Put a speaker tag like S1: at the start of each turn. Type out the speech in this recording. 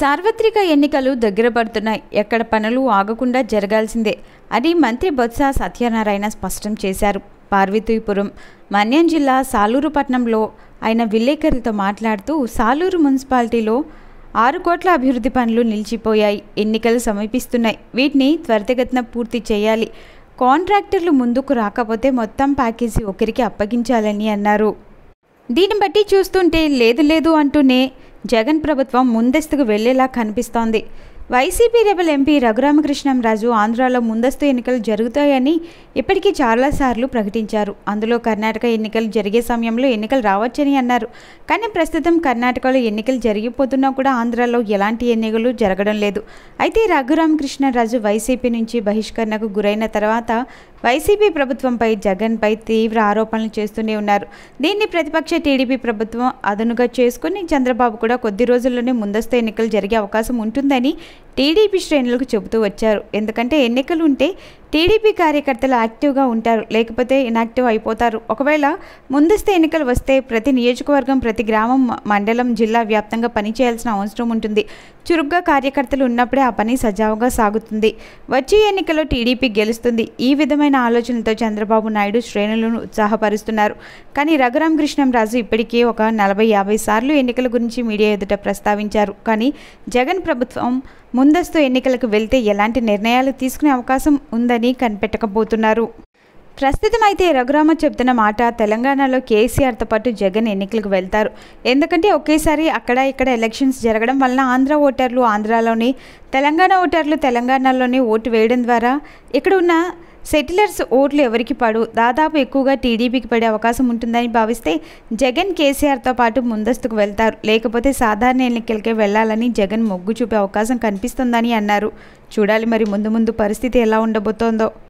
S1: సార్వత్రిక ఎన్నికలు దగ్గర పడుతున్నాయి ఎక్కడ పనులు ఆగకుండా జరగాల్సిందే అది మంత్రి బొత్స సత్యనారాయణ స్పష్టం చేశారు పార్వతీపురం మన్యం జిల్లా సాలూరు పట్నంలో ఆయన విలేకరులతో మాట్లాడుతూ సాలూరు మున్సిపాలిటీలో ఆరు కోట్ల అభివృద్ధి పనులు నిలిచిపోయాయి ఎన్నికలు సమీపిస్తున్నాయి వీటిని త్వరితగతిన పూర్తి చేయాలి కాంట్రాక్టర్లు ముందుకు రాకపోతే మొత్తం ప్యాకేజీ ఒకరికి అప్పగించాలని అన్నారు దీన్ని బట్టి చూస్తుంటే లేదు లేదు అంటూనే జగన్ ప్రభుత్వం ముందస్తుకు వెళ్లేలా కనిపిస్తోంది వైసీపీ రెబల్ ఎంపీ రఘురామకృష్ణంరాజు ఆంధ్రాలో ముందస్తు ఎన్నికలు జరుగుతాయని ఇప్పటికీ చాలాసార్లు ప్రకటించారు అందులో కర్ణాటక ఎన్నికలు జరిగే సమయంలో ఎన్నికలు రావచ్చని అన్నారు కానీ ప్రస్తుతం కర్ణాటకలో ఎన్నికలు జరిగిపోతున్నా కూడా ఆంధ్రాలో ఎలాంటి ఎన్నికలు జరగడం లేదు అయితే రఘురామకృష్ణరాజు వైసీపీ నుంచి బహిష్కరణకు గురైన తర్వాత వైసీపీ ప్రభుత్వంపై జగన్పై తీవ్ర ఆరోపణలు చేస్తూనే ఉన్నారు దీన్ని ప్రతిపక్ష టీడీపీ ప్రభుత్వం అదనుగా చేసుకుని చంద్రబాబు కూడా కొద్ది రోజుల్లోనే ముందస్తు ఎన్నికలు జరిగే అవకాశం ఉంటుందని టీడీపీ శ్రేణులకు చెబుతూ వచ్చారు ఎందుకంటే ఎన్నికలు ఉంటే టీడీపీ కార్యకర్తలు యాక్టివ్గా ఉంటారు లేకపోతే ఇనాక్టివ్ అయిపోతారు ఒకవేళ ముందస్తు ఎన్నికలు వస్తే ప్రతి నియోజకవర్గం ప్రతి గ్రామం మండలం జిల్లా వ్యాప్తంగా పనిచేయాల్సిన అవసరం ఉంటుంది చురుగ్గా కార్యకర్తలు ఉన్నప్పుడే ఆ పని సజావుగా సాగుతుంది వచ్చే ఎన్నికలో టీడీపీ గెలుస్తుంది ఈ విధమైన ఆలోచనలతో చంద్రబాబు నాయుడు శ్రేణులను ఉత్సాహపరుస్తున్నారు కానీ రఘురాం కృష్ణంరాజు ఇప్పటికే ఒక నలభై యాభై సార్లు ఎన్నికల గురించి మీడియా ఎదుట ప్రస్తావించారు కానీ జగన్ ప్రభుత్వం ముందస్తు ఎన్నికలకు వెళ్తే ఎలాంటి నిర్ణయాలు తీసుకునే అవకాశం ఉందని కనిపెట్టకపోతున్నారు ప్రస్తుతం అయితే రఘురామ చెబుతున్న మాట తెలంగాణలో కేసీఆర్తో పాటు జగన్ ఎన్నికలకు వెళ్తారు ఎందుకంటే ఒకేసారి అక్కడ ఇక్కడ ఎలక్షన్స్ జరగడం వలన ఆంధ్ర ఓటర్లు ఆంధ్రాలోని తెలంగాణ ఓటర్లు తెలంగాణలోనే ఓటు వేయడం ద్వారా ఇక్కడ ఉన్న సెటిలర్స్ ఓట్లు ఎవరికి పడు దాదాపు ఎక్కువగా టీడీపీకి పడే అవకాశం ఉంటుందని భావిస్తే జగన్ కేసీఆర్తో పాటు ముందస్తుకు వెళ్తారు లేకపోతే సాధారణ ఎన్నికలకే వెళ్లాలని జగన్ మొగ్గు చూపే అవకాశం కనిపిస్తుందని అన్నారు చూడాలి మరి ముందు ముందు పరిస్థితి ఎలా ఉండబోతోందో